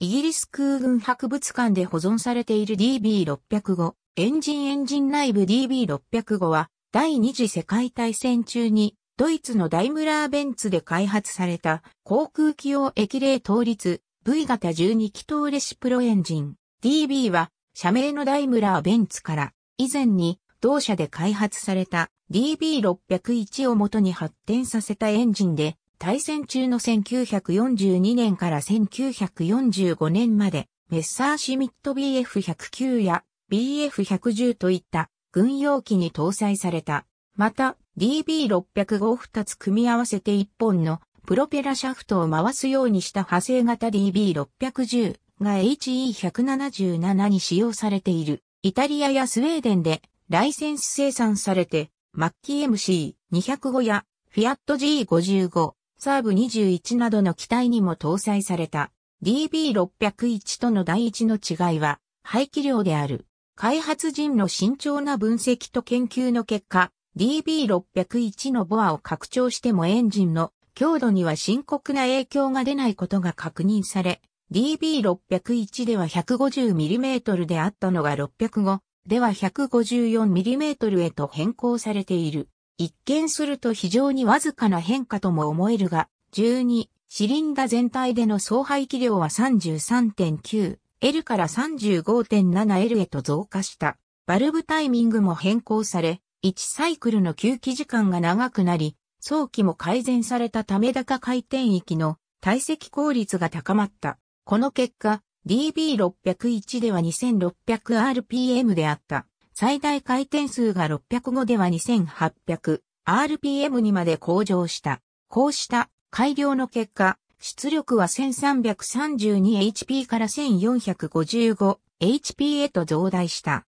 イギリス空軍博物館で保存されている DB605、エンジンエンジン内部 DB605 は、第二次世界大戦中に、ドイツのダイムラーベンツで開発された航空機用液冷倒立 V 型12気筒レシプロエンジン DB は社名のダイムラーベンツから以前に同社で開発された DB601 を元に発展させたエンジンで大戦中の1942年から1945年まで、メッサーシミット BF109 や BF110 といった軍用機に搭載された。また、DB605 を2つ組み合わせて1本のプロペラシャフトを回すようにした派生型 DB610 が HE177 に使用されている。イタリアやスウェーデンでライセンス生産されて、マッキー MC205 やフィアット G55、サーブ21などの機体にも搭載された DB601 との第一の違いは排気量である。開発陣の慎重な分析と研究の結果、DB601 のボアを拡張してもエンジンの強度には深刻な影響が出ないことが確認され、DB601 では 150mm であったのが605では 154mm へと変更されている。一見すると非常にわずかな変化とも思えるが、12、シリンダ全体での総排気量は 33.9L から 35.7L へと増加した。バルブタイミングも変更され、1サイクルの吸気時間が長くなり、早期も改善されたため高回転域の体積効率が高まった。この結果、DB601 では 2600rpm であった。最大回転数が605では 2800rpm にまで向上した。こうした改良の結果、出力は 1332HP から 1455HP へと増大した。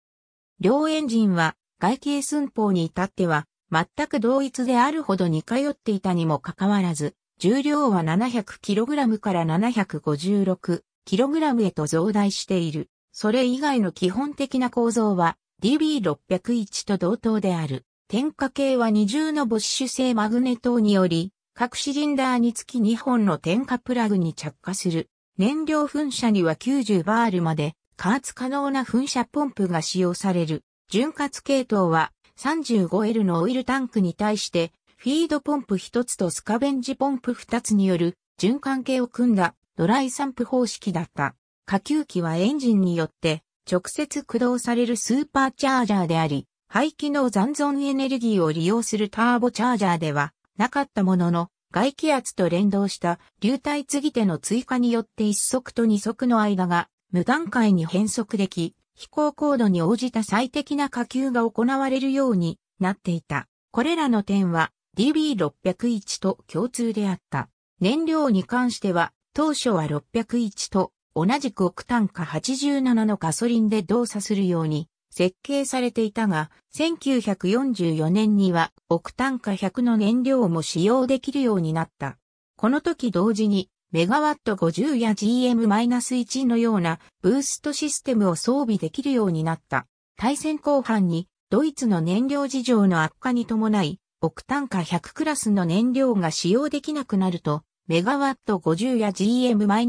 両エンジンは外形寸法に至っては全く同一であるほど似通っていたにもかかわらず、重量は 700kg から 756kg へと増大している。それ以外の基本的な構造は DB601 と同等である。点火系は二重のボッシュ性マグネ等により、各シリンダーにつき2本の点火プラグに着火する。燃料噴射には90バールまで、加圧可能な噴射ポンプが使用される。潤滑系統は 35L のオイルタンクに対して、フィードポンプ1つとスカベンジポンプ2つによる循環系を組んだドライ散布方式だった。下級機はエンジンによって直接駆動されるスーパーチャージャーであり、排気の残存エネルギーを利用するターボチャージャーではなかったものの、外気圧と連動した流体継ぎ手の追加によって1速と2速の間が無段階に変速でき、飛行高度に応じた最適な下級が行われるようになっていた。これらの点は DB601 と共通であった。燃料に関しては当初は601と同じく億単価87のガソリンで動作するように設計されていたが、1944年には億単価100の燃料も使用できるようになった。この時同時にメガワット50や GM-1 のようなブーストシステムを装備できるようになった。対戦後半にドイツの燃料事情の悪化に伴い、億単価100クラスの燃料が使用できなくなると、メガワット50や GM-1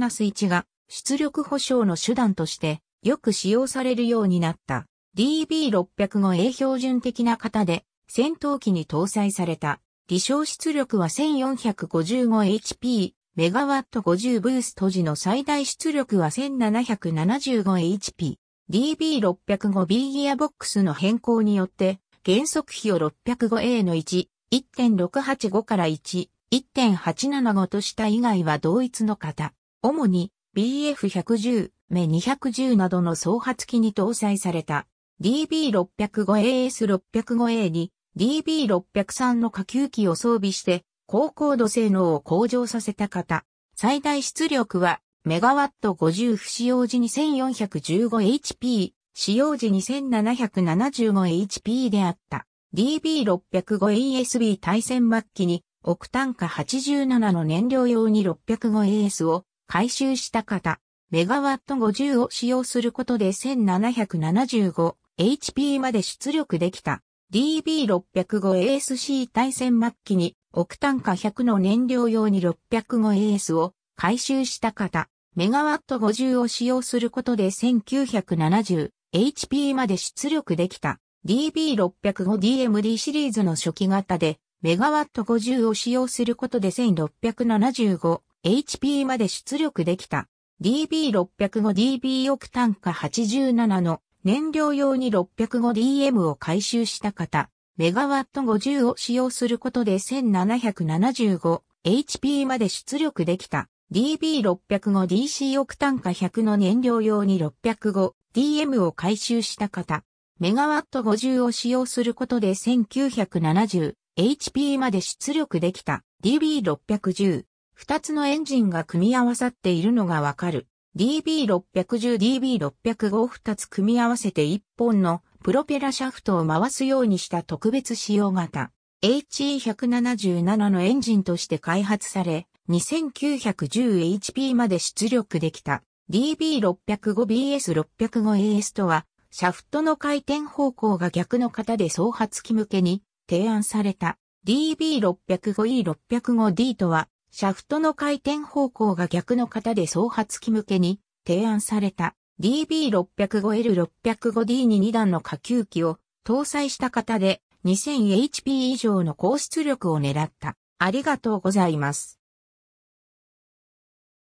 が出力保証の手段としてよく使用されるようになった DB605A 標準的な型で戦闘機に搭載された離床出力は 1455HP メガワット50ブースト時の最大出力は 1775HP。DB605B ギアボックスの変更によって、原則比を 605A の1、1.685から1、1.875とした以外は同一の型。主に BF110、目210などの総発機に搭載された DB605AS605A に DB603 の下級機を装備して高高度性能を向上させた方。最大出力はメガワット50不使用時 2415HP、使用時 2775HP であった。DB605ASB 対戦末期に、オクタン化87の燃料用に 605AS を回収した型、メガワット50を使用することで 1775HP まで出力できた DB605ASC 対戦末期に億単価100の燃料用に 605AS を回収した型、メガワット50を使用することで 1970HP まで出力できた DB605DMD シリーズの初期型でメガワット50を使用することで1675 HP まで出力できた DB605DB 億単価87の燃料用に 605DM を回収した方、メガワット50を使用することで 1775HP まで出力できた DB605DC 億単価100の燃料用に 605DM を回収した方、メガワット50を使用することで 1970HP まで出力できた DB610 二つのエンジンが組み合わさっているのがわかる。DB610、DB605 を2つ組み合わせて1本のプロペラシャフトを回すようにした特別仕様型 HE177 のエンジンとして開発され 2910HP まで出力できた DB605BS605AS とはシャフトの回転方向が逆の型で総発機向けに提案された DB605E605D とはシャフトの回転方向が逆の型で総発機向けに提案された DB605L605D に2段の下級機を搭載した型で 2000HP 以上の高出力を狙った。ありがとうございます。